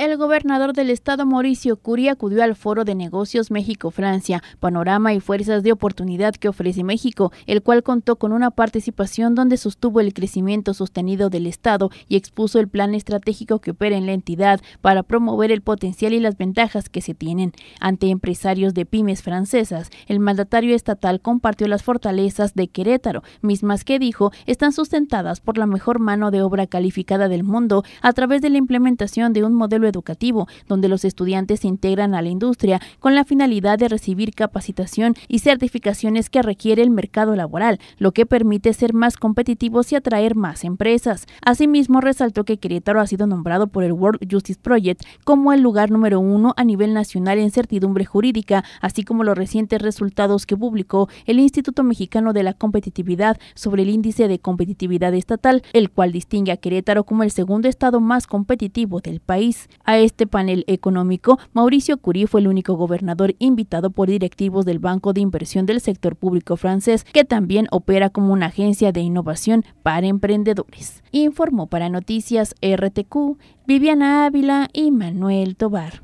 El gobernador del estado Mauricio Curie acudió al foro de negocios México-Francia, panorama y fuerzas de oportunidad que ofrece México, el cual contó con una participación donde sostuvo el crecimiento sostenido del estado y expuso el plan estratégico que opera en la entidad para promover el potencial y las ventajas que se tienen. Ante empresarios de pymes francesas, el mandatario estatal compartió las fortalezas de Querétaro, mismas que dijo están sustentadas por la mejor mano de obra calificada del mundo a través de la implementación de un modelo educativo, donde los estudiantes se integran a la industria con la finalidad de recibir capacitación y certificaciones que requiere el mercado laboral, lo que permite ser más competitivos y atraer más empresas. Asimismo, resaltó que Querétaro ha sido nombrado por el World Justice Project como el lugar número uno a nivel nacional en certidumbre jurídica, así como los recientes resultados que publicó el Instituto Mexicano de la Competitividad sobre el índice de competitividad estatal, el cual distingue a Querétaro como el segundo estado más competitivo del país a este panel económico, Mauricio Curie fue el único gobernador invitado por directivos del Banco de Inversión del Sector Público francés, que también opera como una agencia de innovación para emprendedores. Informó para Noticias RTQ Viviana Ávila y Manuel Tobar.